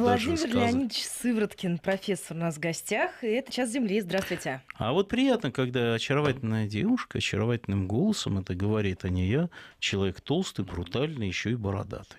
Владимир даже Леонидович Сывороткин, профессор у нас в гостях. И это «Час земли». Здравствуйте. А вот приятно, когда очаровательная девушка очаровательным голосом это говорит, а не я, человек толстый, брутальный, еще и бородатый.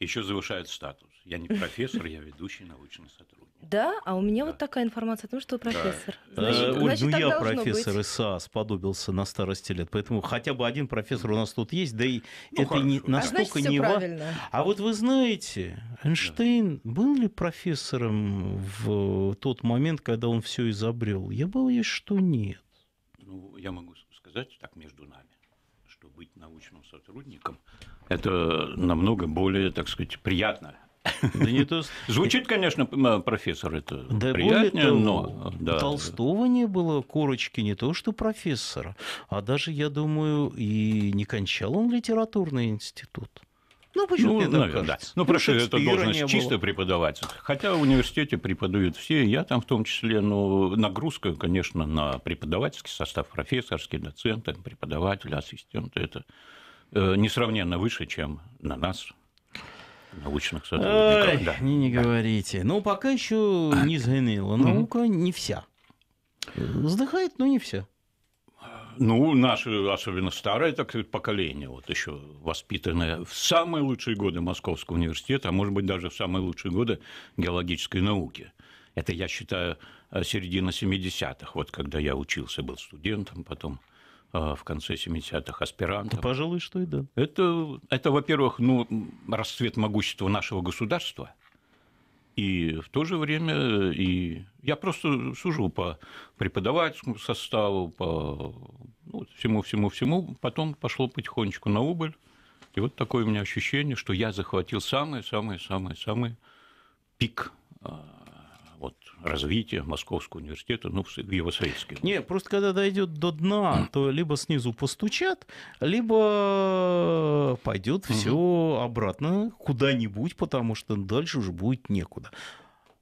Еще завышает статус. Я не профессор, я ведущий научный сотрудник. Да, а у меня вот такая информация о том, что профессор. Да. Значит, э, значит, ну я профессор быть. ИСА сподобился на старости лет, поэтому хотя бы один профессор у нас тут есть, да и ну, это не, настолько а значит, не важно. А вот вы знаете, Эйнштейн был ли профессором в тот момент, когда он все изобрел? Я боюсь, что нет. Ну, я могу сказать так между нами что быть научным сотрудником – это намного более, так сказать, приятно, да не то... Звучит, конечно, э, профессор, это да приятнее, того, но... Да. Толстого не было корочки не то что профессора, а даже, я думаю, и не кончал он литературный институт. Ну, почему ну, наверное, да. Ну, прошу, это должность чисто преподаватель. Хотя в университете преподают все, я там в том числе, но ну, нагрузка, конечно, на преподавательский состав, профессорский, доценты, преподаватели, ассистенты, это э, несравненно выше, чем на нас, научных сотрудников. Ой, да. Не, не говорите. Но ну, пока еще не сгнила. Ну. Наука не вся. Вздыхает, но не вся. Ну, наши, особенно старое так сказать, поколение, вот еще воспитанное в самые лучшие годы Московского университета, а может быть даже в самые лучшие годы геологической науки. Это, я считаю, середина 70-х, вот когда я учился, был студентом, потом а, в конце 70-х аспирантов. Да, ну, пожалуй, что и да. Это, это во-первых, ну, расцвет могущества нашего государства, и в то же время и я просто сужу по преподавательскому составу, по ну, всему, всему, всему. Потом пошло потихонечку на убыль. И вот такое у меня ощущение, что я захватил самый, самый, самый, самый пик а, развития Московского университета, ну, в его советских. Не, просто когда дойдет до дна, то либо снизу постучат, либо пойдет все обратно куда-нибудь, потому что дальше уже будет некуда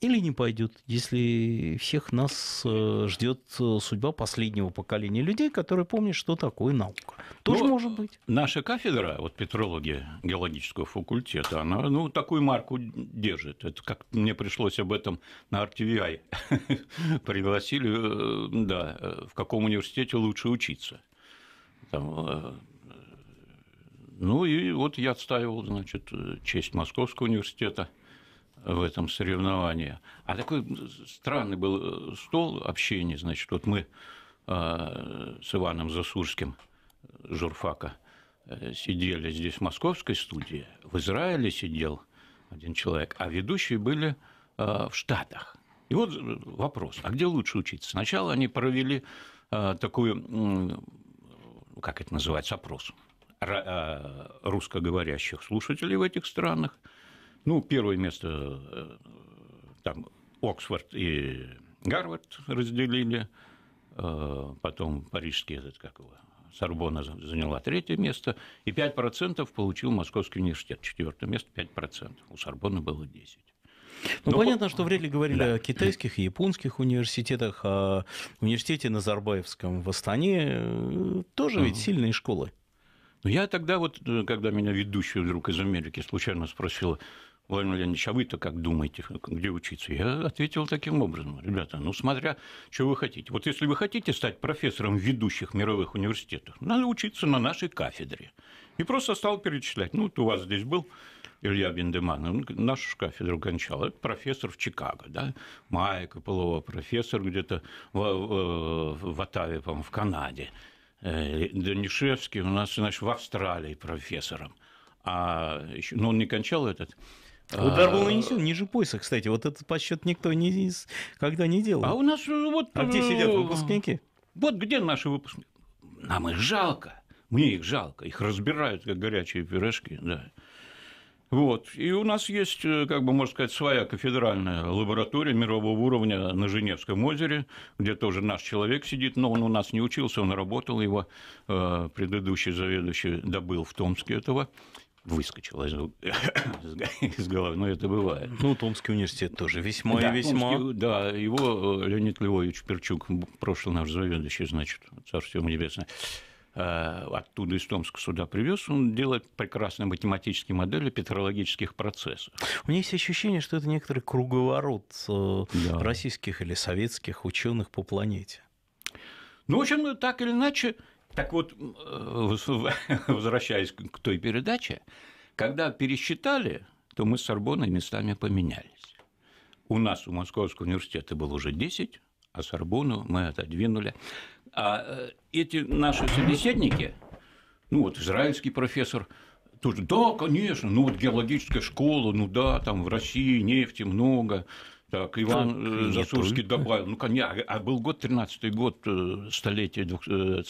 или не пойдет, если всех нас э, ждет э, судьба последнего поколения людей, которые помнят, что такое наука. Тоже ну, может быть. Наша кафедра, вот петрология геологического факультета, она ну, такую марку держит. Это как мне пришлось об этом на RTVI. Пригласили, э, да, в каком университете лучше учиться. Там, ну и вот я отстаивал, значит, честь Московского университета – в этом соревновании. А такой странный был э, стол общения, значит, вот мы а, с Иваном Засурским, э, журфака, э, сидели здесь в московской студии, в Израиле сидел один человек, а ведущие были а, в Штатах. И вот вопрос, а где лучше учиться? Сначала они провели а, такую, как это называется, опрос русскоговорящих слушателей в этих странах – ну, первое место э, там Оксфорд и Гарвард разделили, э, потом парижский этот, как его, Сорбона заняла третье место, и 5% получил Московский университет. Четвертое место 5%. У Сорбона было 10%. Ну, Но... Ну, понятно, что вряд ли говорили да. о китайских и японских университетах, о а университете Назарбаевском в Астане. Э, тоже uh-huh. ведь сильные школы. Ну, я тогда вот, когда меня ведущий вдруг из Америки случайно спросил. Владимир Леонидович, а вы-то как думаете, где учиться? Я ответил таким образом, ребята, ну смотря, что вы хотите. Вот если вы хотите стать профессором в ведущих мировых университетах, надо учиться на нашей кафедре. И просто стал перечислять, ну вот у вас здесь был Илья Бендеман, он нашу кафедру кончал, это профессор в Чикаго, да, Майя Копылова, профессор где-то в, в, в Оттаве, по-моему, в Канаде. Э, Данишевский у нас, значит, в Австралии профессором. А еще, ну он не кончал этот а, Удар был нанесен ниже пояса, кстати. Вот этот подсчет никто не, когда не делал. А у нас э, вот... А где сидят э, выпускники? Вот где наши выпускники? Нам их жалко. Мне их жалко. Их разбирают, как горячие пирожки, да. Вот. И у нас есть, э, как бы можно сказать, своя кафедральная лаборатория мирового уровня на Женевском озере, где тоже наш человек сидит, но он у нас не учился, он работал, его э, предыдущий заведующий добыл в Томске этого выскочил из, из головы, но ну, это бывает. Ну, Томский университет тоже весьма да, и весьма. Томский, да, его э, Леонид Львович Перчук, прошлый наш заведующий, значит, царство ему небесное, э, оттуда из Томска сюда привез, он делает прекрасные математические модели петрологических процессов. У меня есть ощущение, что это некоторый круговорот э, да. российских или советских ученых по планете. Ну, в общем, так или иначе, так вот, э, возвращаясь к той передаче, когда пересчитали, то мы с Сорбоной местами поменялись. У нас, у Московского университета, было уже 10, а Сорбону мы отодвинули. А э, эти наши собеседники, ну вот израильский профессор, тоже, да, конечно, ну вот геологическая школа, ну да, там в России нефти много, так, Иван э, ну, Засурский добавил, ну, конечно, а, а был год, 13-й год, э, столетие двух, э,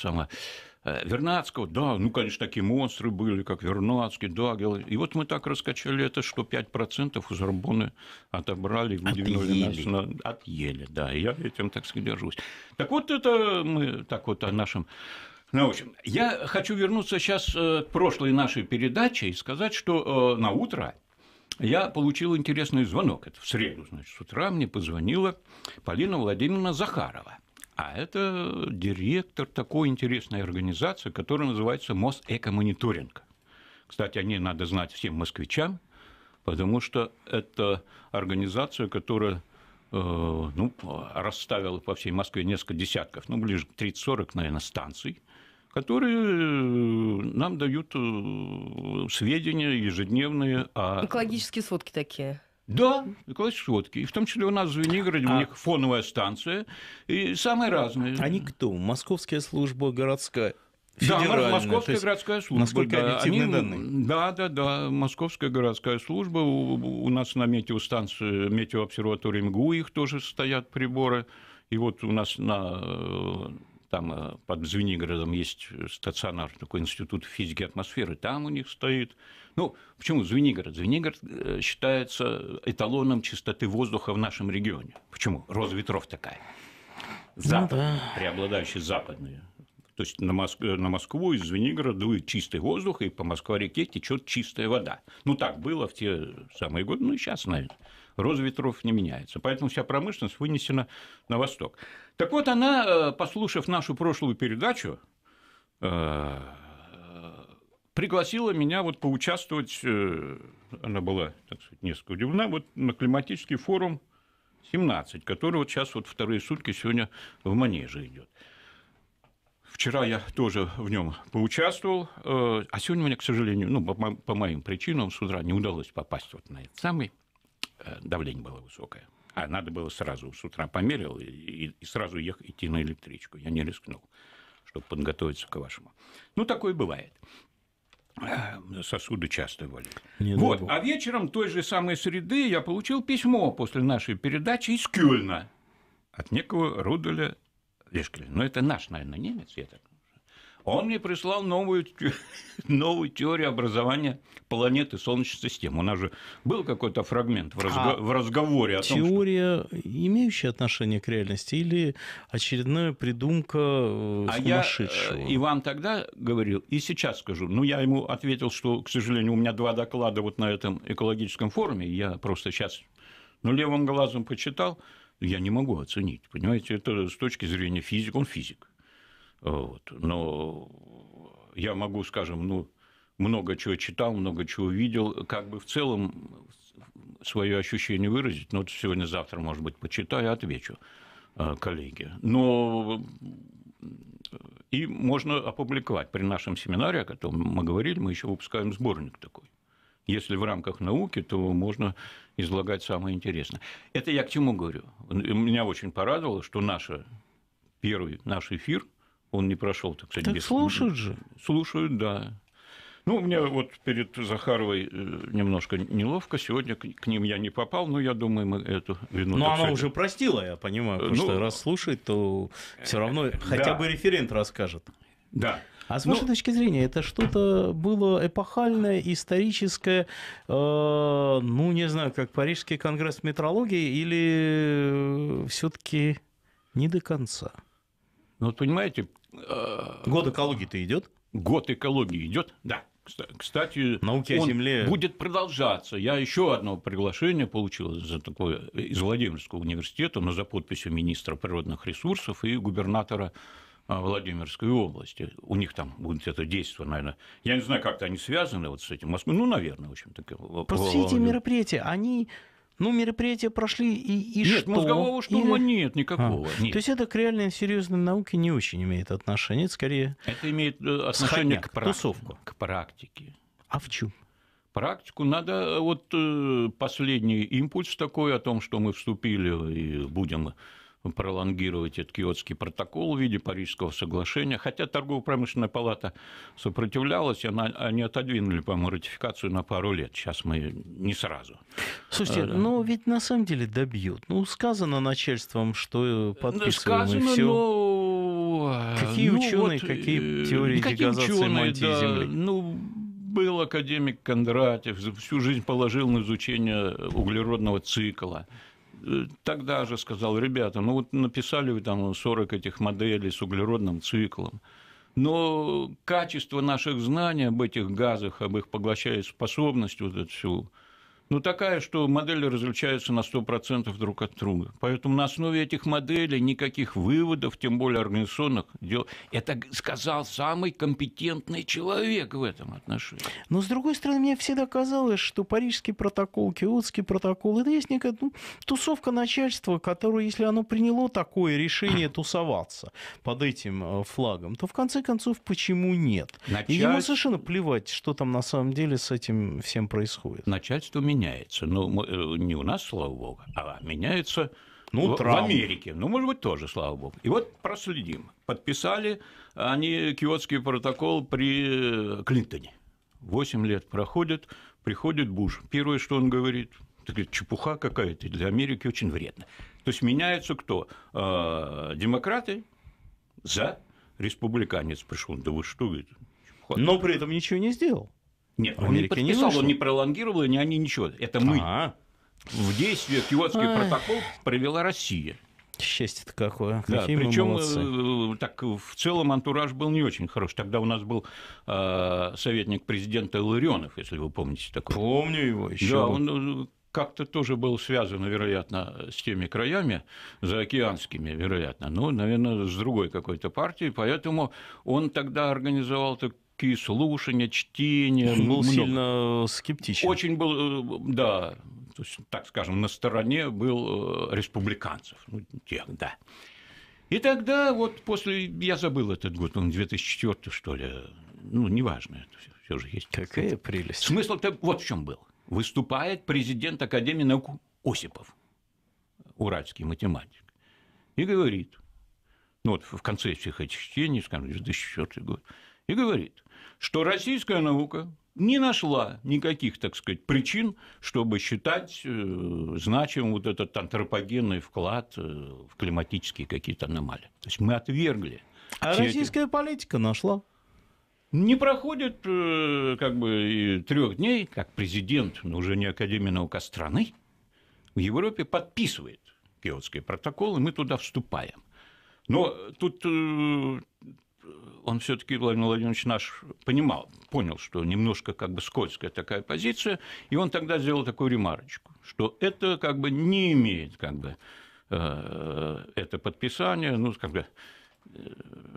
э, Вернадского, да, ну, конечно, такие монстры были, как Вернадский, Дагел. И вот мы так раскачали это, что 5% у Зарбоны отобрали и выдвинули отъели. нас на... Отъели, да, я этим, так сказать, Так вот это мы так вот о нашем научим. Я хочу вернуться сейчас к прошлой нашей передаче и сказать, что на утро я получил интересный звонок. Это в среду, значит, с утра мне позвонила Полина Владимировна Захарова. А это директор такой интересной организации, которая называется Мосэкомониторинг. Кстати, о ней надо знать всем москвичам, потому что это организация, которая э, ну, расставила по всей Москве несколько десятков, ну, ближе к 30-40, наверное, станций – которые э, нам дают э, сведения ежедневные о... Экологические сводки такие. Да, экологические сводки. И в том числе у нас в Звенигороде, а... у них фоновая станция, и самые разные. Они кто? Московская служба городская? федеральная. Да, Московская есть, городская служба. Насколько да, они, данные? Да, да, да. Московская городская служба. У, у нас на метеостанции, метеообсерватории МГУ их тоже стоят приборы. И вот у нас на э, там э, под Звенигородом есть э, стационар, такой институт физики и атмосферы, там у них стоит. Ну, почему Звенигород? Звенигород э, считается эталоном чистоты воздуха в нашем регионе. Почему? Роза ветров такая. Запад, ну, да. преобладающие западные. То есть на, Моск... на Москву из Звенигорода дует чистый воздух, и по Москва-реке течет чистая вода. Ну, так было в те самые годы, ну и сейчас, наверное. Роза ветров не меняется. Поэтому вся промышленность вынесена на восток. Так вот, она, э, послушав нашу прошлую передачу, э, пригласила меня вот поучаствовать, э, она была, так сказать, несколько удивлена, вот на климатический форум 17, который вот сейчас вот вторые сутки сегодня в Манеже идет. Вчера я тоже в нем поучаствовал, а сегодня мне, к сожалению, ну, по моим причинам с утра не удалось попасть вот на этот самый, давление было высокое – а надо было сразу, с утра померил и, и сразу ехать, идти на электричку. Я не рискнул, чтобы подготовиться к вашему. Ну, такое бывает. Э, сосуды часто болят. Не вот. А вечером той же самой среды я получил письмо после нашей передачи из Кюльна от некого Рудоля Лешкеля. Но это наш, наверное, немец, я так он мне прислал новую, новую теорию образования планеты Солнечной системы. У нас же был какой-то фрагмент в, разго- а в разговоре о теория, том, что... имеющая отношение к реальности или очередная придумка э, а э, сумасшедшего? я Иван тогда говорил, и сейчас скажу. Ну, я ему ответил, что, к сожалению, у меня два доклада вот на этом экологическом форуме, я просто сейчас ну, левым глазом почитал, я не могу оценить, понимаете, это с точки зрения физика, он физик вот. Но я могу, скажем, ну, много чего читал, много чего видел, как бы в целом свое ощущение выразить. Но ну, вот сегодня-завтра, может быть, почитаю, отвечу э, коллеги. Но э, и можно опубликовать. При нашем семинаре, о котором мы говорили, мы еще выпускаем сборник такой. Если в рамках науки, то можно излагать самое интересное. Это я к чему говорю? Меня очень порадовало, что наша, первый наш эфир – он не прошел, так сказать, так без... слушают же. Слушают, да. Ну, у меня вот перед Захаровой э, немножко неловко. Сегодня к ним я не попал, но я думаю, мы эту вину... Но ну, она уже простила, я понимаю, потому ну, что раз слушает, то все э, равно да. хотя бы референт расскажет. Да. А с вашей ну, точки зрения, это что-то было эпохальное, историческое, э, ну, не знаю, как Парижский конгресс метрологии, или э, все-таки не до конца? Ну, вот понимаете, Э, год экологии-то идет? Год экологии идет, да. Кстати, Науки он о земле... будет продолжаться. Я еще одно приглашение получил за такое, из Владимирского университета, но за подписью министра природных ресурсов и губернатора а, Владимирской области. У них там будет это действие, наверное. Я не знаю, как-то они связаны вот с этим Москвой. Ну, наверное, в общем-то. Просто все эти мероприятия, они ну, мероприятия прошли и, и нет, что? Нет, мозгового штурма Или... нет никакого. А. Нет. То есть это к реальной серьезной науке не очень имеет отношения, это скорее... Это имеет э, отношение к, практике, тусовку. к практике. А в чем? Практику надо, э, вот э, последний импульс такой о том, что мы вступили и будем пролонгировать этот киотский протокол в виде Парижского соглашения. Хотя торгово-промышленная палата сопротивлялась, она, они отодвинули, по-моему, ратификацию на пару лет. Сейчас мы не сразу. Слушайте, э, а, но ну, ведь на самом деле добьют. Ну, сказано начальством, что подписываем сказано, и все. Но... Ну, какие ну, ученые, вот, какие э, теории какие дегазации мантии да, Земли? Ну, был академик Кондратьев, всю жизнь положил на изучение углеродного цикла тогда же сказал, ребята, ну вот написали вы там 40 этих моделей с углеродным циклом, но качество наших знаний об этих газах, об их поглощающей способности, вот это все ну, такая, что модели различаются на 100% друг от друга. Поэтому на основе этих моделей никаких выводов, тем более организационных дел, это сказал самый компетентный человек в этом отношении. Но, с другой стороны, мне всегда казалось, что парижский протокол, киотский протокол, это есть некая ну, тусовка начальства, которое, если оно приняло такое решение тусоваться под этим э, флагом, то, в конце концов, почему нет? Началь... И ему совершенно плевать, что там на самом деле с этим всем происходит. Начальство меня меняется. Ну, э, не у нас, слава богу, а меняется ну, в, в Америке. Ну, может быть, тоже, слава богу. И вот проследим. Подписали они киотский протокол при э, Клинтоне. Восемь лет проходит, приходит Буш. Первое, что он говорит, говорит, чепуха какая-то, для Америки очень вредно. То есть меняются кто? А, демократы за республиканец пришел. Да вы что, говорит, но при этом ничего не сделал. Нет, он не подписал, не он не пролонгировал, ни они ничего. Это мы. А-а-а. В действие киотский а протокол привела Россия. Счастье-то какое. Да, причем э, так в целом антураж был не очень хорош. Тогда у нас был э, советник президента Ларионов, если вы помните такой. Помню его еще. Да, он э, как-то тоже был связан, вероятно, с теми краями, заокеанскими, вероятно, ну, наверное, с другой какой-то партией, поэтому он тогда организовал так книжки, слушания, чтения. Был много. сильно э, скептичен. Очень был, э, да, то есть, так скажем, на стороне был э, республиканцев, ну, тех, да. И тогда вот после, я забыл этот год, он 2004 что ли, ну, неважно, это все же есть. Какая прелесть. Смысл-то вот в чем был. Выступает президент Академии наук Осипов, уральский математик, и говорит, ну вот в конце всех этих чтений, скажем, 2004 год, и говорит, что российская наука не нашла никаких, так сказать, причин, чтобы считать э, значимым вот этот антропогенный вклад э, в климатические какие-то аномалии. То есть мы отвергли. А российская эти... политика нашла. Не проходит э, как бы трех дней, как президент, но ну, уже не Академия наук, а страны, в Европе подписывает Киотские протоколы, мы туда вступаем. Но тут он все-таки, Владимир Владимирович наш, понимал, понял, что немножко как бы скользкая такая позиция, и он тогда сделал такую ремарочку, что это как бы не имеет как бы э, это подписание, ну, как бы э,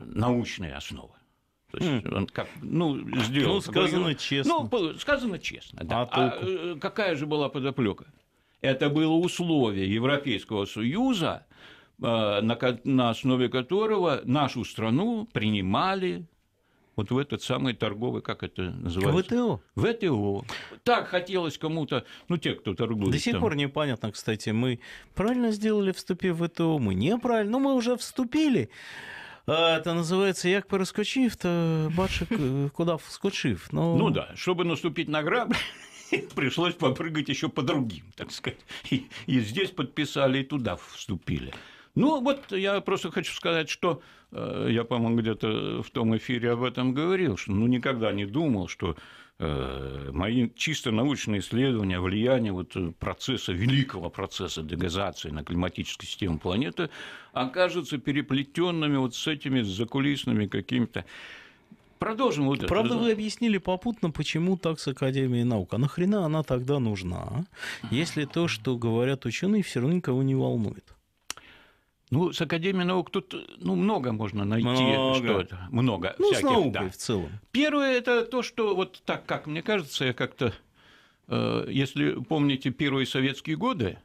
научной основы. То есть хм. он как, ну, сделал. Ну, сказано такой, честно. Ну, сказано честно, да. А, а э, какая же была подоплека? Это было условие Европейского Союза, Э, на, на основе которого нашу страну принимали вот в этот самый торговый, как это называется? ВТО. ВТО. Так хотелось кому-то, ну, те, кто торгует. До сих там. пор непонятно, кстати, мы правильно сделали, вступив в ВТО, мы неправильно, но ну, мы уже вступили. А, это называется як перескочив, то бачив, э, куда вскочив. Ну... ну да, чтобы наступить на грабли, пришлось попрыгать еще по другим, так сказать. И, и здесь подписали, и туда вступили. Ну, вот я просто хочу сказать, что э, я, по-моему, где-то в том эфире об этом говорил, что ну, никогда не думал, что э, мои чисто научные исследования влияния вот э, процесса, великого процесса дегазации на климатическую систему планеты окажутся переплетенными вот с этими закулисными какими-то Продолжим вот Правда, вы объяснили попутно, почему так с Академией наук. А нахрена она тогда нужна, если то, что говорят ученые, все равно никого не волнует? Ну, с Академией наук тут ну, много можно найти. Много. Что это? Много ну, всяких, с наукой да. в целом. Первое – это то, что вот так, как мне кажется, я как-то, э, если помните первые советские годы,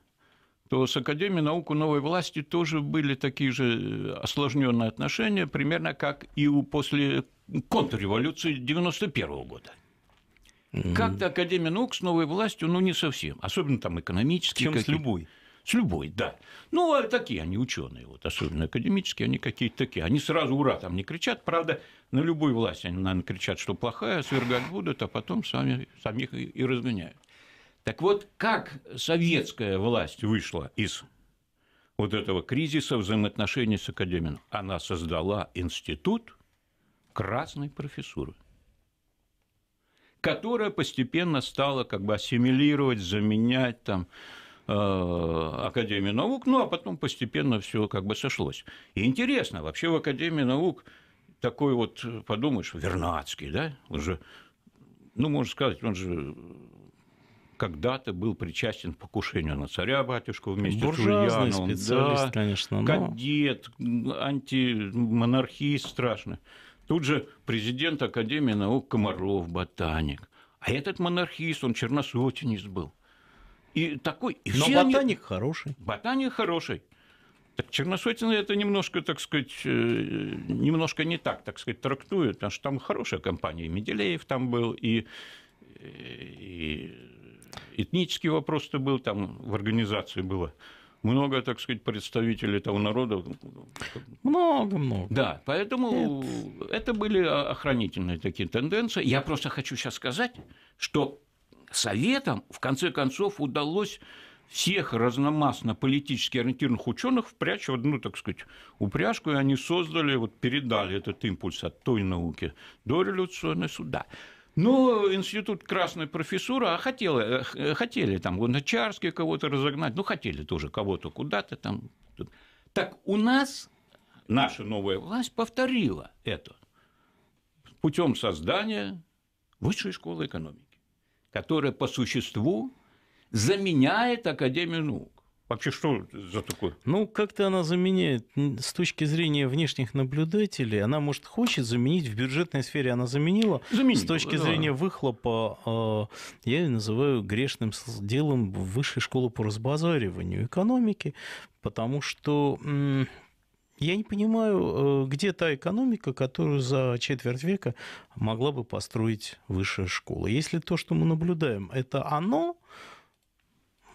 то с Академией наук у новой власти тоже были такие же э, осложненные отношения, примерно как и у после контрреволюции 91 -го года. Как-то Академия наук с новой властью, ну, не совсем. Особенно там экономически. Чем с любой. С любой, да. Ну, а такие они ученые, вот, особенно академические, они какие-то такие. Они сразу ура там не кричат, правда, на любую власть они, наверное, кричат, что плохая, свергать будут, а потом сами, самих и, и разгоняют. Так вот, как советская власть вышла из вот этого кризиса взаимоотношений с академией. Она создала институт красной профессуры, которая постепенно стала как бы ассимилировать, заменять там Э, Академии наук, ну а потом постепенно все как бы сошлось. И интересно, вообще в Академии наук такой вот, подумаешь, Вернадский, да, он же, ну, можно сказать, он же когда-то был причастен к покушению на царя батюшку вместе Буржуазный с Ульяновым. специалист, да, конечно. Но... Кадет, антимонархист страшный. Тут же президент Академии наук Комаров, ботаник. А этот монархист, он черносотенец был и такой. И Но ботаник они... хороший. Ботаник хороший. Так Черносотина это немножко, так сказать, э, немножко не так, так сказать, трактует, потому что там хорошая компания, и Меделеев там был, и, и этнический вопрос-то был, там в организации было много, так сказать, представителей того народа. Много-много. Да, поэтому Нет. это были охранительные такие тенденции. Я просто хочу сейчас сказать, что Советам, в конце концов, удалось всех разномастно политически ориентированных ученых впрячь в одну, так сказать, упряжку, и они создали, вот передали этот импульс от той науки до революционной суда. Но ну, институт красной профессуры, а хотели, э, э, хотели там Луначарский кого-то разогнать, ну, хотели тоже кого-то куда-то там. Так у нас наша новая власть повторила это путем создания высшей школы экономики которая по существу заменяет Академию наук. Вообще, что за такое? Ну, как-то она заменяет, с точки зрения внешних наблюдателей, она, может, хочет заменить в бюджетной сфере, она заменила. заменила с точки да. зрения выхлопа, а, я ее называю грешным делом высшей школы по разбазариванию экономики, потому что я не понимаю, э, где та экономика, которую за четверть века могла бы построить высшая школа. Если то, что мы наблюдаем, это оно,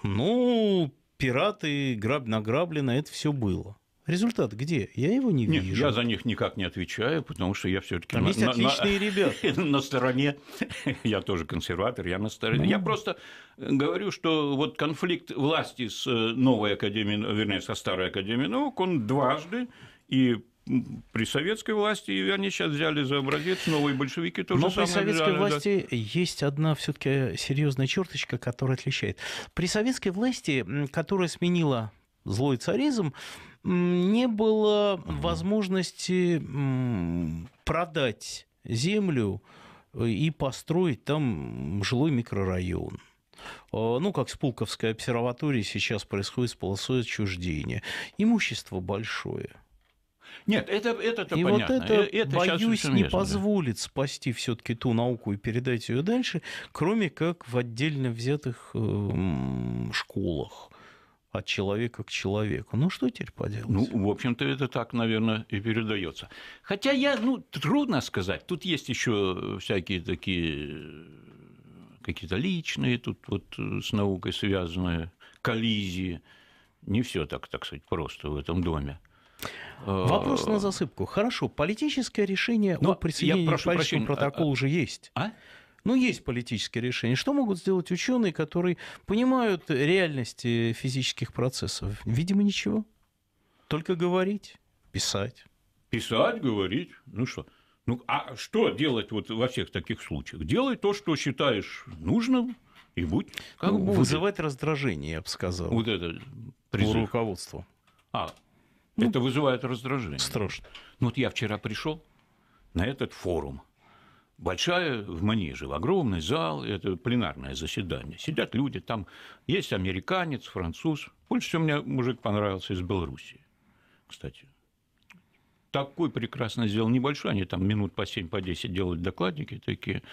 ну, пираты, грабь награблено, это все было. Результат где? Я его не Нет, вижу. Я за них никак не отвечаю, потому что я все-таки на, есть отличные на, ребята. на стороне. Я тоже консерватор, я на стороне. Ну, я просто говорю, что вот конфликт власти с э, новой академией, вернее, со старой академией наук, он дважды и при советской власти, и они сейчас взяли за образец, новые большевики тоже Но самое при советской взяли, власти да. есть одна все таки серьезная черточка, которая отличает. При советской власти, которая сменила злой царизм, не было возможности продать землю э, и построить там жилой микрорайон а, ну, как с Пулковской обсерваторией сейчас происходит с полосой отчуждения. Имущество большое. Нет, это, это и понятно. вот это, это боюсь, не позволит да. спасти все-таки ту науку и передать ее дальше, кроме как в отдельно взятых э, школах от человека к человеку. Ну, что теперь поделать? Ну, в общем-то, это так, наверное, и передается. Хотя я, ну, трудно сказать. Тут есть еще всякие такие какие-то личные, тут вот с наукой связанные коллизии. Не все так, так сказать, просто в этом доме. А, Вопрос на засыпку. Хорошо, политическое решение Но ну, о присоединении я прошу к прощения, а, протоколу а, уже есть. А? Но ну, есть политические решения. Что могут сделать ученые, которые понимают реальности э, физических процессов? Видимо, ничего. Только говорить, писать. Писать, говорить. Ну что? Ну, а что делать вот во всех таких случаях? Делай то, что считаешь нужным, и будь как ну, Вызывать раздражение, я бы сказал. Вот это призыв. руководству. А, ну, это вызывает раздражение. Страшно. Ну, вот я вчера пришел на этот форум – большая в манеже, в огромный зал, это пленарное заседание. Сидят люди, там есть американец, француз. Больше всего мне мужик понравился из Белоруссии, кстати. Такой прекрасно сделал небольшой, они там минут по 7-10 по делают докладники такие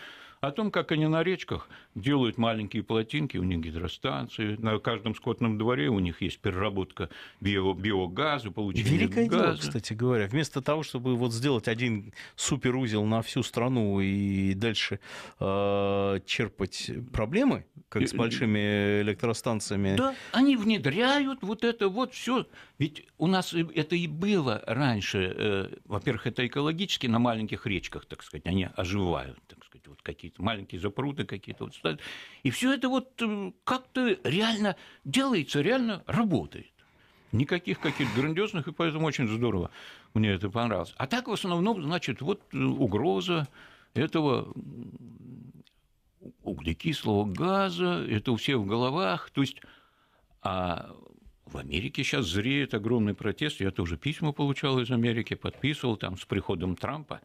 о том, как они на речках делают маленькие плотинки, у них гидростанции, на каждом скотном дворе у них есть переработка био, биогаза, получение Великое газа. дело, кстати говоря. Вместо того, чтобы вот сделать один суперузел на всю страну и дальше э, черпать проблемы, как с э, большими электростанциями. Да, они внедряют вот это вот все. Ведь у нас это и было раньше. Э, во-первых, это экологически на маленьких речках, так сказать, они оживают какие-то маленькие запруды какие-то. Вот. И все это вот э, как-то реально делается, реально работает. Никаких каких-то грандиозных, и поэтому очень здорово мне это понравилось. А так в основном, значит, вот э, угроза этого углекислого газа, это у всех в головах. То есть а в Америке сейчас зреет огромный протест. Я тоже письма получал из Америки, подписывал там с приходом Трампа.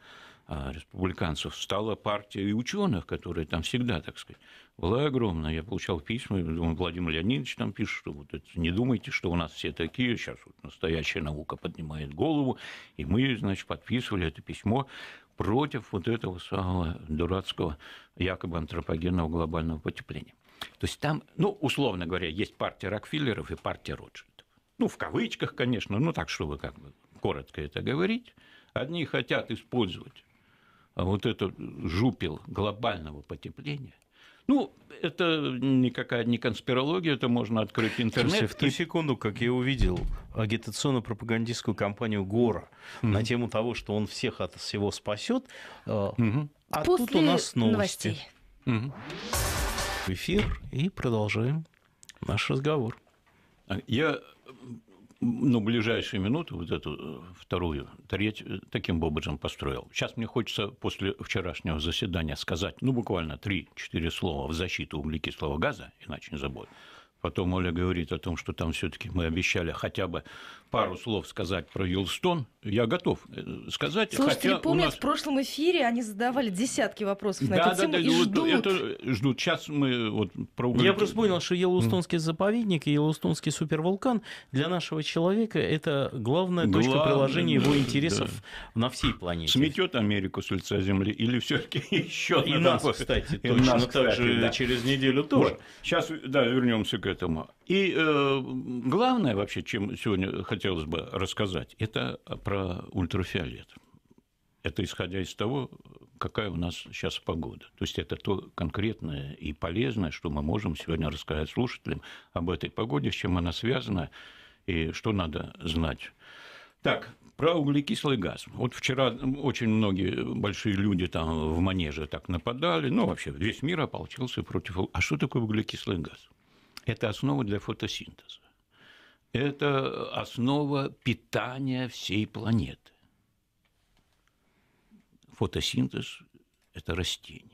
А, республиканцев, стала партия и ученых, которые там всегда, так сказать, была огромная. Я получал письма, думаю, Владимир Леонидович там пишет, что вот это, не думайте, что у нас все такие, сейчас вот настоящая наука поднимает голову, и мы, значит, подписывали это письмо против вот этого самого дурацкого якобы антропогенного глобального потепления. То есть там, ну, условно говоря, есть партия Рокфиллеров и партия Ротшильдов. Ну, в кавычках, конечно, ну так, чтобы как бы коротко это говорить. Одни хотят использовать а вот этот жупил глобального потепления, ну, это никакая не конспирология, это можно открыть интернет. Слушайте, в ту секунду, как я увидел агитационно-пропагандистскую кампанию Гора mm-hmm. на тему того, что он всех от всего спасет, mm-hmm. а После тут у нас новости. Mm-hmm. Эфир и продолжаем наш разговор. А я ну, ближайшие минуты, вот эту э, вторую, третью, э, таким образом построил. Сейчас мне хочется после вчерашнего заседания сказать, ну, буквально 3-4 слова в защиту углекислого газа, иначе не забудь. Потом Оля говорит о том, что там все-таки мы обещали хотя бы пару слов сказать про Йелстон, я готов э, сказать. Слушатели хотя помнят, нас... в прошлом эфире они задавали десятки вопросов на да, эту да, тему да, и ну, вот ждут. Это ждут. Сейчас мы вот про... Я просто понял, что Йеллоустонский mm. заповедник и Йеллоустонский супервулкан для нашего человека это главная Глав... точка приложения его интересов да. на всей планете. Сметет Америку с лица Земли или все-таки еще И нас, такой... кстати, и точно нас, так кстати, же да. через неделю тоже. Вот. Сейчас да, вернемся к этому. И э, главное вообще, чем сегодня хотелось бы рассказать, это про ультрафиолет. Это исходя из того, какая у нас сейчас погода. То есть это то конкретное и полезное, что мы можем сегодня рассказать слушателям об этой погоде, с чем она связана и что надо знать. Так, про углекислый газ. Вот вчера очень многие большие люди там в манеже так нападали, ну вообще весь мир ополчился против... А что такое углекислый газ? Это основа для фотосинтеза. Это основа питания всей планеты. Фотосинтез – это растение.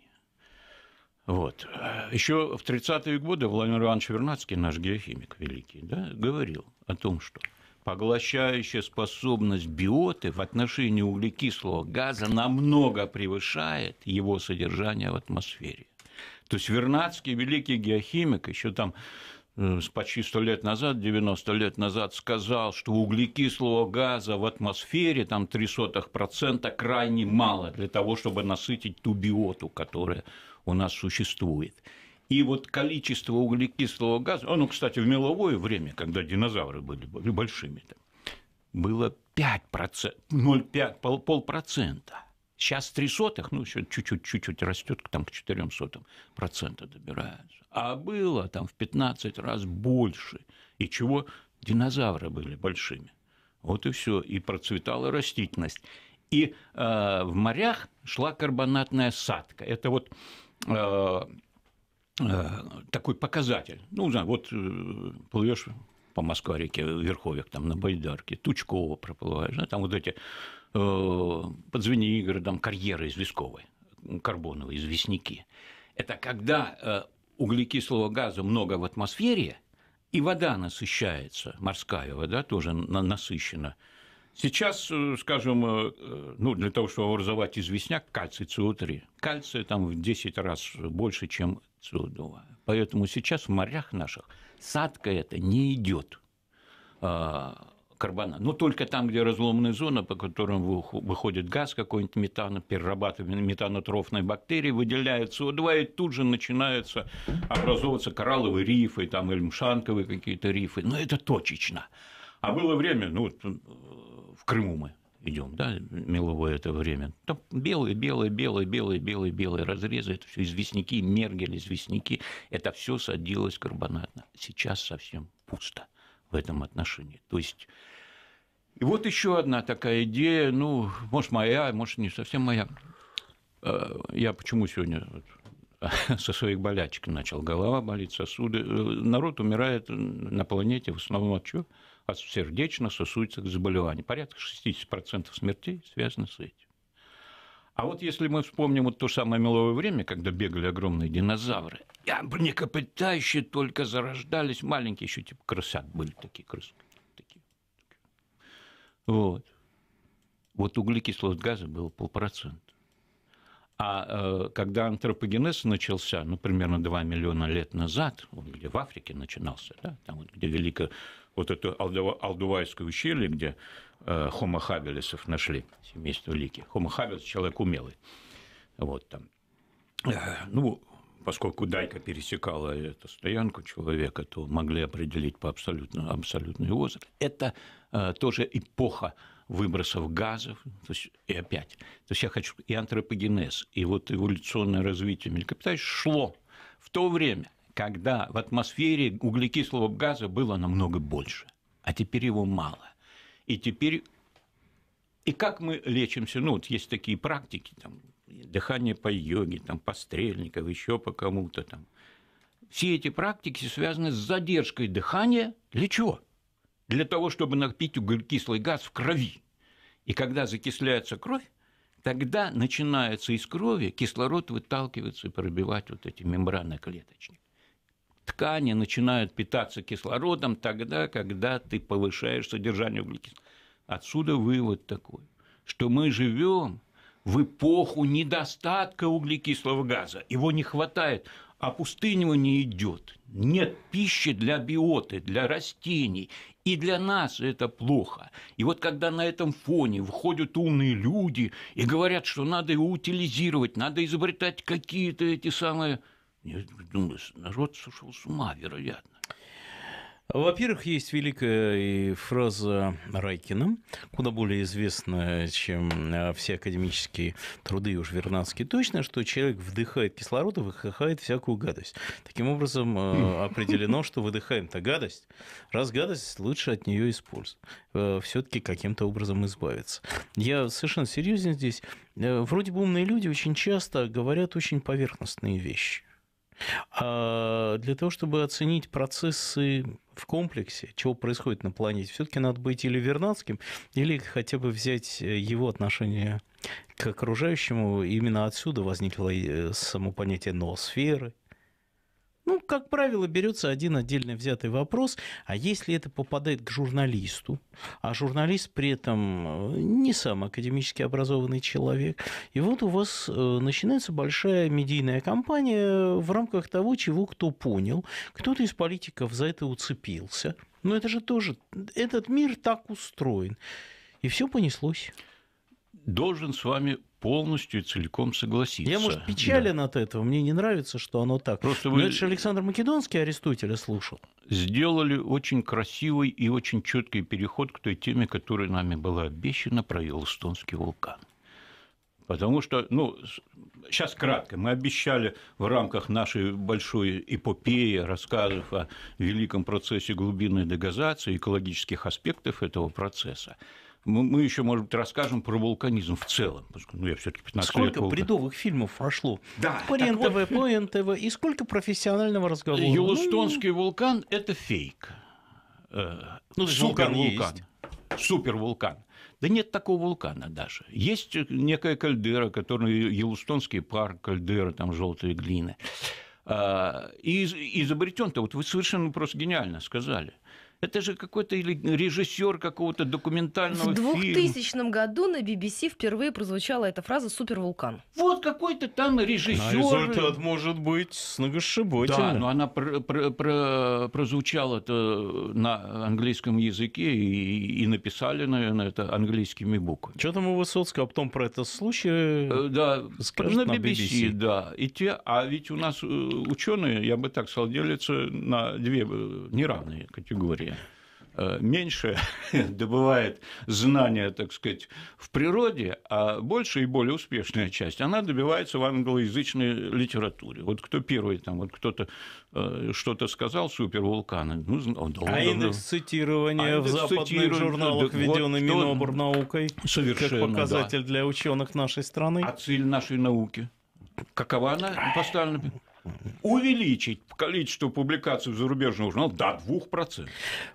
Вот. Еще в 30-е годы Владимир Иванович Вернадский, наш геохимик великий, да, говорил о том, что поглощающая способность биоты в отношении углекислого газа намного превышает его содержание в атмосфере. То есть Вернадский, великий геохимик, еще там э, почти сто лет назад, 90 лет назад, сказал, что углекислого газа в атмосфере там три сотых процента крайне мало для того, чтобы насытить ту биоту, которая у нас существует. И вот количество углекислого газа, ну кстати, в меловое время, когда динозавры были большими, там, было 5%, 0,5, полпроцента. Сейчас три сотых, ну, еще чуть-чуть, чуть-чуть растет, там к четырем сотым процента добирается, А было там в 15 раз больше. И чего? Динозавры были большими. Вот и все. И процветала растительность. И э, в морях шла карбонатная садка. Это вот э, э, такой показатель. Ну, не знаю, вот э, плывешь по Москва-реке, Верховик, там на Байдарке, Тучково проплываешь, да, там вот эти Э, под Звенигородом карьеры известковые, карбоновые, известняки. Это когда э, углекислого газа много в атмосфере, и вода насыщается, морская вода тоже насыщена. Сейчас, э, скажем, ну, для того, чтобы образовать известняк, кальций СО3. Кальция там в 10 раз больше, чем СО2. Поэтому сейчас в морях наших садка это не идет а, карбона. Но только там, где разломная зона, по которым выходит газ какой-нибудь метана, перерабатываемые метанотрофные бактерии, выделяют СО2, и тут же начинаются образовываться коралловые рифы, там или эльмшанковые какие-то рифы. Но это точечно. А было время, ну, э, в Крыму мы идем, да, меловое это время. Там белые, белые, белые, белые, белые, белые разрезы, это все известняки, мергели, известняки, это все садилось карбонатно. Сейчас совсем пусто в этом отношении. То есть и вот еще одна такая идея, ну, может, моя, может, не совсем моя. Э, я почему сегодня со своих болячек начал. Голова болит, сосуды. Э, народ умирает на планете в основном от чего? От сердечно-сосудистых заболеваний. Порядка 60% смертей связано с этим. А вот если мы вспомним вот то самое меловое время, когда бегали огромные динозавры, млекопитающие только зарождались, маленькие еще типа крысят были такие крыски. Вот. Вот углекислот газа было полпроцента. А э, когда антропогенез начался, ну, примерно 2 миллиона лет назад, вот где в Африке начинался, да, там вот где велико вот это Алдувайское ущелье, где э, хомо хабелесов нашли, семейство лики. Хомо хабелес – человек умелый. Вот там. Э, ну, поскольку дайка пересекала эту стоянку человека, то могли определить по абсолютно, абсолютный возраст. Это Э, тоже эпоха выбросов газов, то есть, и опять. То есть я хочу, и антропогенез, и вот эволюционное развитие млекопитающих шло в то время, когда в атмосфере углекислого газа было намного больше, а теперь его мало. И теперь... И как мы лечимся? Ну, вот есть такие практики, там, дыхание по йоге, там, по стрельников, еще по кому-то там. Все эти практики связаны с задержкой дыхания. Для чего? для того, чтобы накопить углекислый газ в крови. И когда закисляется кровь, тогда начинается из крови кислород выталкиваться и пробивать вот эти мембраны клеточник. Ткани начинают питаться кислородом тогда, когда ты повышаешь содержание углекислого. Отсюда вывод такой, что мы живем в эпоху недостатка углекислого газа. Его не хватает опустынивание а идет. Нет пищи для биоты, для растений. И для нас это плохо. И вот когда на этом фоне выходят умные люди и говорят, что надо его утилизировать, надо изобретать какие-то эти самые... Я думаю, народ сошел с ума, вероятно. Во-первых, есть великая фраза Райкина, куда более известная, чем а, все академические труды, уж Вернадский точно, что человек вдыхает кислород и выдыхает всякую гадость. Таким образом, а, определено, что выдыхаем-то гадость. Раз гадость, лучше от нее использовать. Э, Все-таки каким-то образом избавиться. Я совершенно серьезен здесь. Э, вроде бы умные люди очень часто говорят очень поверхностные вещи. А для того, чтобы оценить процессы в комплексе, чего происходит на планете, все-таки надо быть или Вернадским, или хотя бы взять э, его отношение к окружающему. Именно отсюда возникло э, само понятие ноосферы, ну, как правило, берется один отдельно взятый вопрос, а если это попадает к журналисту, а журналист при этом э, не сам академически образованный человек, и вот у вас э, начинается большая медийная кампания в рамках того, чего кто понял, кто-то из политиков за это уцепился. Но это же тоже, этот мир так устроен. И все понеслось. Должен с вами полностью и целиком согласиться. Я, может, печален да. от этого, мне не нравится, что оно так. Просто Но вы... это же Александр Македонский Аристотеля слушал. Сделали очень красивый и очень четкий переход к той теме, которая нами была обещана про Елстонский вулкан. Потому что, ну, сейчас кратко, мы обещали в рамках нашей большой эпопеи рассказов о великом процессе глубинной дегазации, экологических аспектов этого процесса – мы, еще, может быть, расскажем про вулканизм в целом. Ну, я все-таки 15 Сколько лет бредовых фильмов прошло? Да. По РЕН-ТВ, вот... по НТВ. И сколько профессионального разговора? Юлустонский ну... вулкан – это фейк. Э, ну, Супер вулкан. Супер вулкан. Да нет такого вулкана даже. Есть некая кальдера, которая Елустонский парк, кальдера, там желтые глины. Э, и изобретен-то, вот вы совершенно просто гениально сказали. Это же какой-то режиссер какого-то документального фильма. В 2000 фильма. году на BBC впервые прозвучала эта фраза «супервулкан». Вот какой-то там режиссер. А результат может быть сногсшибательным. Да, но она пр- пр- пр- прозвучала-то на английском языке и, и написали, наверное, это английскими буквами. Что там у Высоцкого потом про этот случай? Э, да, на BBC, BBC, да. И те, а ведь у нас э, ученые, я бы так сказал, делятся на две э, неравные категории. Э, меньше добывает знания, так сказать, в природе, а большая и более успешная часть, она добивается в англоязычной литературе. Вот кто первый там, вот кто-то э, что-то сказал, супервулканы. Ну, он, да, он, а он, индекс он, цитирования а индекс в западных цитирования, журналах да, введен вот Миноборнаукой совершенно, как показатель да. для ученых нашей страны. А цель нашей науки? Какова она поставлена? увеличить количество публикаций в зарубежных журналах до 2%.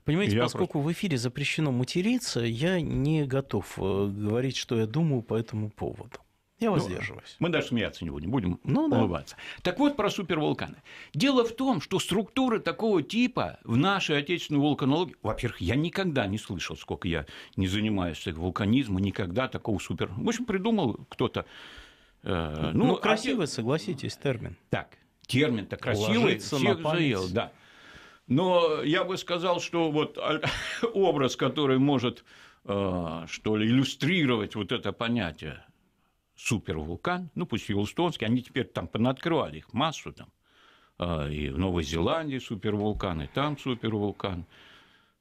Понимаете, я поскольку против. в эфире запрещено материться, я не готов э, говорить, что я думаю по этому поводу. Я ну, воздерживаюсь. Ну, мы даже смеяться не будем, будем ну, да. улыбаться. Так вот про супервулканы. Дело в том, что структуры такого типа в нашей отечественной вулканологии, во-первых, я никогда не слышал, сколько я не занимаюсь вулканизмом, никогда такого супер... В общем, придумал кто-то. Э, ну, ну, а красивый, а... согласитесь, термин. Так, термин-то красивый, Ложится всех заел, да. Но я бы сказал, что вот образ, который может, э, что ли, иллюстрировать вот это понятие супервулкан, ну пусть Йеллстоунский, они теперь там понадкрывали их массу там, э, и в Новой Зеландии супервулкан, и там супервулкан.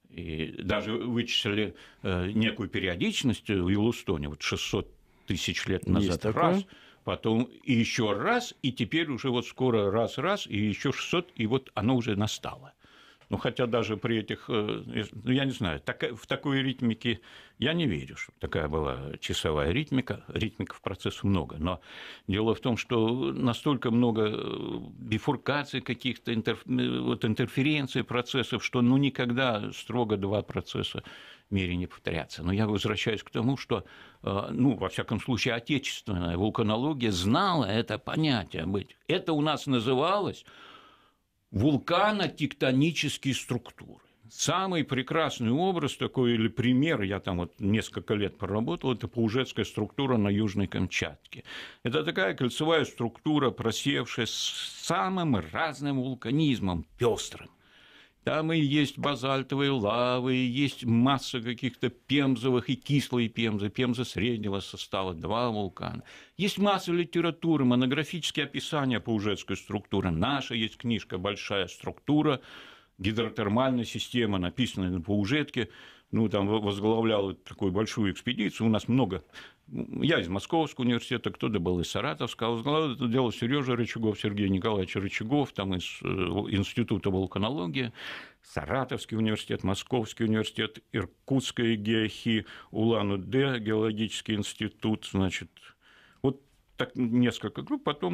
И даже вычислили э, некую периодичность в Йеллоустоне, вот 600 тысяч лет назад Есть раз, потом и еще раз, и теперь уже вот скоро раз-раз, и еще 600, и вот оно уже настало. Ну, хотя даже при этих, э, ну, я не знаю, так, э, в такой ритмике я не верю, что такая была часовая ритмика. Ритмиков процессу много. Но дело в том, что настолько много э, бифуркаций каких-то, интерф... вот, интерференций процессов, что ну, никогда строго два процесса мере не повторяться. Но я возвращаюсь к тому, что, э, ну, во всяком случае, отечественная вулканология знала это понятие. Это у нас называлось вулканотектонические структуры. Самый прекрасный образ такой или пример, я там вот несколько лет проработал, это паужетская структура на Южной Камчатке. Это такая кольцевая структура, просевшая с самым разным вулканизмом, пестрым. Там и есть базальтовые лавы, и есть масса каких-то пемзовых и кислые пемзы, пемза среднего состава, два вулкана. Есть масса литературы, монографические описания по ужетской структуре. Наша есть книжка «Большая структура», гидротермальная система, написанная на паужетке – ну, там возглавлял такую большую экспедицию. У нас много я из Московского университета, кто-то был из Саратовского, а возглавлял это дело Сережа Рычагов, Сергей Николаевич Рычагов, там из э, Института вулканологии, Саратовский университет, Московский университет, Иркутская геохи, Улан-Удэ, геологический институт, значит, вот так несколько групп, потом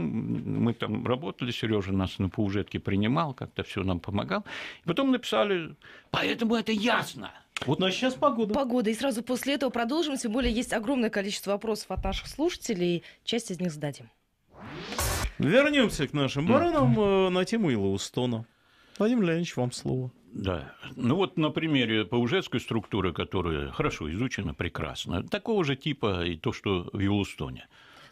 мы там работали, Сережа нас на паужетке принимал, как-то все нам помогал. Потом написали, поэтому это ясно, вот у нас сейчас погода. Погода. И сразу после этого продолжим. Тем более есть огромное количество вопросов от наших слушателей. Часть из них зададим. Вернемся к нашим баранам э, на тему Илоустона. Владимир Леонидович, вам слово. Да. Ну вот на примере паужетской структуры, которая хорошо изучена, прекрасно, такого же типа и то, что в Юлустоне.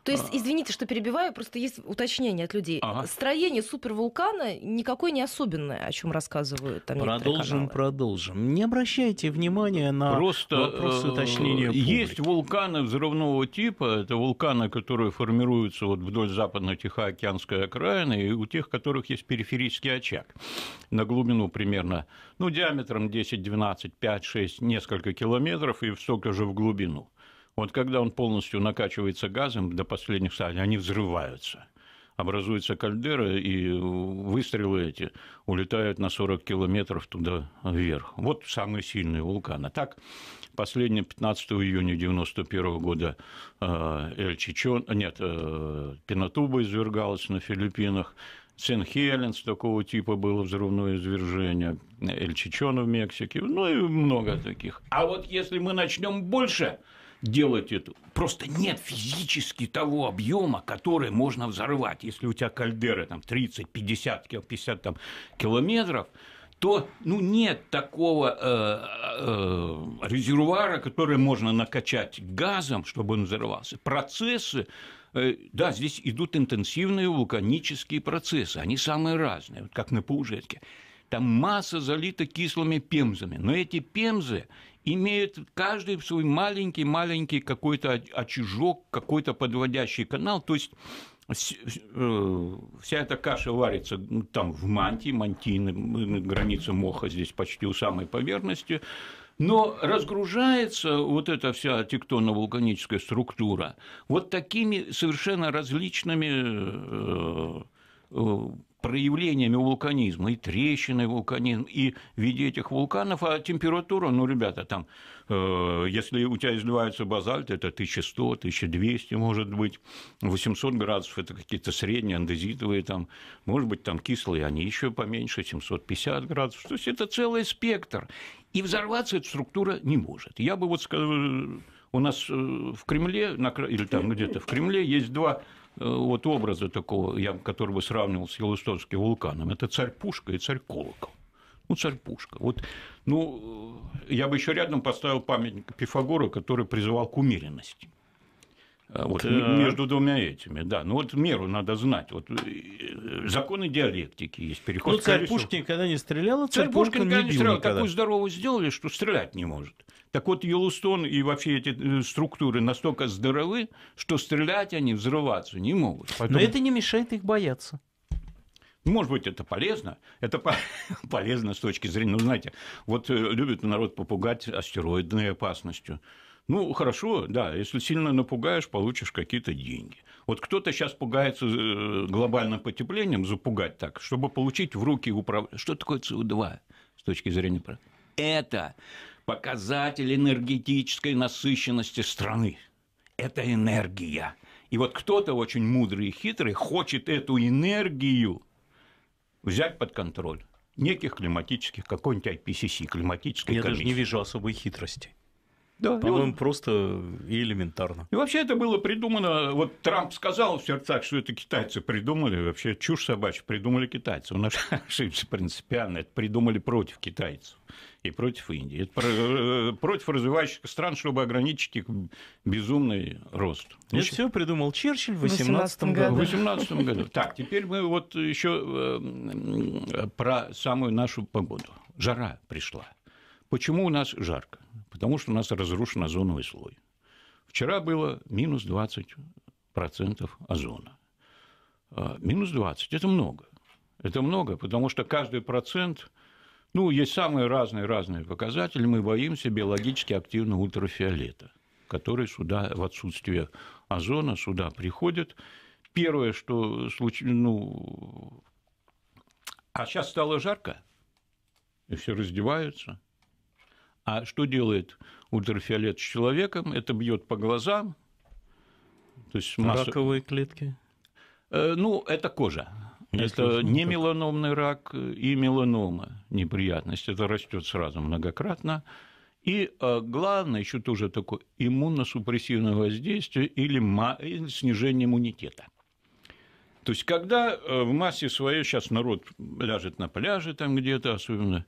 То есть, а. извините, что перебиваю, просто есть уточнение от людей. Ага. Строение супервулкана никакое не особенное, о чем рассказывают там Продолжим, продолжим. Не обращайте внимания на просто, вопросы э, уточнения публики. Есть вулканы взрывного типа, это вулканы, которые формируются вот вдоль западно-тихоокеанской окраины, и у тех, у которых есть периферический очаг на глубину примерно, ну, диаметром 10, 12, 5, 6, несколько километров и столько же в глубину. Вот когда он полностью накачивается газом до последних стадий, они взрываются образуются кальдеры, и выстрелы эти улетают на 40 километров туда вверх. Вот самые сильные вулканы. А так, последний 15 июня 1991 года э, Эль Чичон, нет, э, Пенатуба извергалась на Филиппинах, Сен-Хеленс такого типа было взрывное извержение, Эль Чичон в Мексике, ну и много таких. А вот если мы начнем больше, делать это. Просто нет физически того объема, который можно взорвать. Если у тебя кальдера там 30, 50, 50 там, километров, то ну, нет такого э, э, резервуара, который можно накачать газом, чтобы он взорвался. Процессы, э, да, здесь идут интенсивные вулканические процессы, они самые разные, вот как на Паужетке. Там масса залита кислыми пемзами, но эти пемзы имеют каждый свой маленький-маленький какой-то очажок, какой-то подводящий канал, то есть э, вся эта каша варится ну, там в мантии, мантийной граница моха здесь почти у самой поверхности, но разгружается вот эта вся тектонно-вулканическая структура вот такими совершенно различными э, э, проявлениями вулканизма, и трещины вулканизм, и в виде этих вулканов, а температура, ну, ребята, там, э, если у тебя изливается базальт, это 1100, 1200, может быть, 800 градусов, это какие-то средние андезитовые, там, может быть, там кислые, они еще поменьше, 750 градусов, то есть это целый спектр, и взорваться эта структура не может. Я бы вот сказал, у нас э, в Кремле, или там где-то в Кремле есть два Э, вот образа такого, я, который бы сравнивал с Елустонским вулканом, это царь Пушка и царь Колокол. Ну, царь Пушка. Вот, ну, э, я бы еще рядом поставил памятник Пифагору, который призывал к умеренности. А, вот, э, между двумя этими, да. Ну вот меру надо знать. Вот, э, законы диалектики есть. Переход ну, царь Пушкин никогда не стрелял, а царь, царь Пушкин никогда не, не стрелял. Никогда. Такую здоровую сделали, что стрелять не может. Так вот, Йеллоустон и вообще эти э, структуры настолько здоровы, что стрелять они взрываться не могут. Поэтому... Но это не мешает их бояться. Ну, может быть, это полезно. Это полезно с точки зрения, ну, знаете, вот любит народ попугать астероидной опасностью. Ну, хорошо, да, если сильно напугаешь, получишь какие-то деньги. Вот кто-то сейчас пугается э, глобальным потеплением, запугать так, чтобы получить в руки управление. Что такое СО2 с точки зрения... Это показатель энергетической насыщенности страны. Это энергия. И вот кто-то очень мудрый и хитрый хочет эту энергию взять под контроль неких климатических, какой-нибудь IPCC, климатической Я комиссии. даже не вижу особой хитрости. Да, По-моему, он... просто элементарно. И вообще это было придумано, вот Трамп сказал в сердцах, что это китайцы придумали, вообще чушь собачья, придумали китайцы. Он ошибся принципиально, это придумали против китайцев и против Индии. Это э, против развивающихся стран, чтобы ограничить их безумный рост. Это ну, все придумал Черчилль в 18 году. В 18 году. Так, теперь мы вот еще э, про самую нашу погоду. Жара пришла. Почему у нас жарко? потому что у нас разрушен озоновый слой. Вчера было минус 20% озона. А, минус 20 – это много. Это много, потому что каждый процент, ну, есть самые разные-разные показатели, мы боимся биологически активного ультрафиолета, который сюда в отсутствие озона сюда приходит. Первое, что случилось, ну, а сейчас стало жарко, и все раздеваются – а что делает ультрафиолет с человеком? Это бьет по глазам. То есть масса... Раковые клетки? Э, ну, это кожа. Если это не так. меланомный рак э, и меланома неприятность. Это растет сразу многократно. И э, главное, еще тоже такое иммуносупрессивное воздействие или снижение иммунитета. То есть, когда в массе своей сейчас народ ляжет на пляже там где-то, особенно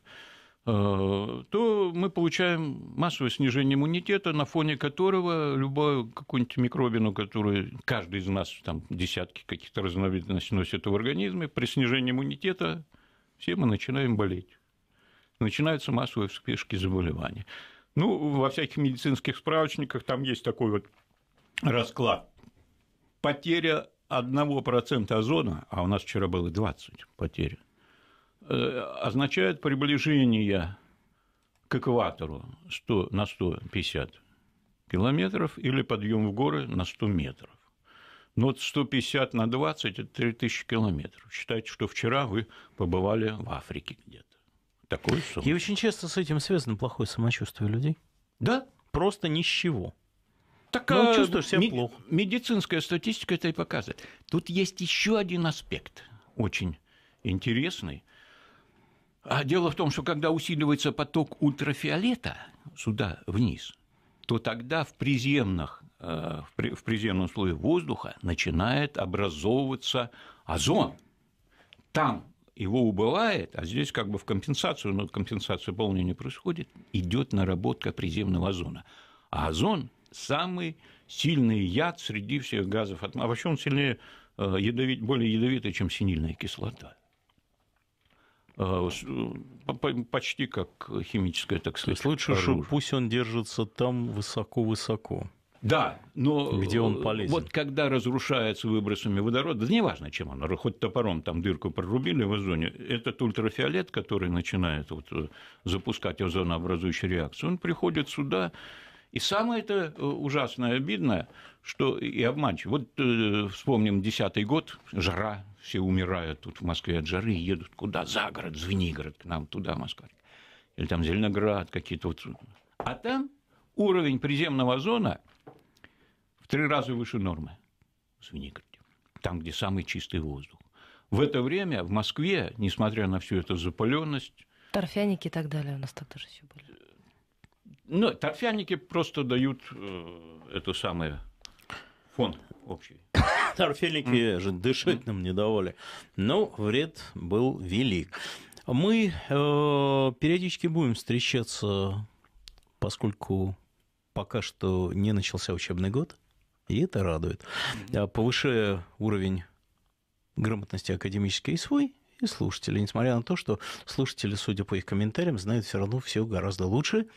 Э, то мы получаем массовое снижение иммунитета, на фоне которого любую какую-нибудь микробину, которую каждый из нас, там десятки каких-то разновидностей носит в организме, при снижении иммунитета все мы начинаем болеть. Начинаются массовые вспышки заболеваний. Ну, во всяких медицинских справочниках там есть такой вот расклад. Потеря 1% озона, а у нас вчера было 20 потеря – Э, означает приближение к экватору 100 на 150 километров или подъем в горы на 100 метров. Но вот 150 на 20 – это 3000 километров. Считайте, что вчера вы побывали в Африке где-то. Такой сумма. И очень часто с этим связано плохое самочувствие людей. Да. Просто ни с чего. Так, ну, а чувствуешь себя мед... плохо. Медицинская статистика это и показывает. Тут есть еще один аспект, очень интересный. А дело в том, что когда усиливается поток ультрафиолета сюда вниз, то тогда в приземных э, в приземном слое воздуха начинает образовываться озон. Там его убывает, а здесь как бы в компенсацию, но компенсация полной не происходит, идет наработка приземного озона. А озон – самый сильный яд среди всех газов. А вообще он сильнее, э, ядовит, более ядовитый, чем синильная кислота. Э, э, почти как химическое, так сказать. Слышу, оружие. что пусть он держится там высоко-высоко. Да, но где он э, полезен? Вот когда разрушается выбросами водорода, да неважно, чем он, хоть топором там дырку прорубили в озоне, этот ультрафиолет, который начинает вот запускать озонообразующую реакцию, он приходит сюда. И самое это ужасное, обидное, что и обманчиво. Вот э, вспомним десятый год, жара, все умирают тут в Москве от жары, едут куда? За город, Звенигород, к нам туда, Москва. Или там Зеленоград какие-то. Вот. А там уровень приземного зона в три раза выше нормы в Звенигороде, там, где самый чистый воздух. В это время в Москве, несмотря на всю эту запыленность... Торфяники и так далее у нас так тоже все были. Ну, торфяники просто дают э, это самое фон общий торфяники же дышать нам не давали. Но ну, вред был велик. Мы э, периодически будем встречаться, поскольку пока что не начался учебный год, и это радует. А Повышая уровень грамотности академической и свой, и слушатели, несмотря на то, что слушатели, судя по их комментариям, знают все равно все гораздо лучше,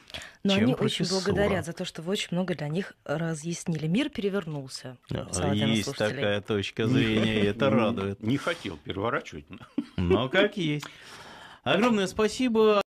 Но чем они профессора. очень благодарят за то, что вы очень много для них разъяснили. Мир перевернулся. есть такая точка зрения, и это радует. Не хотел переворачивать. Но как есть. Огромное спасибо.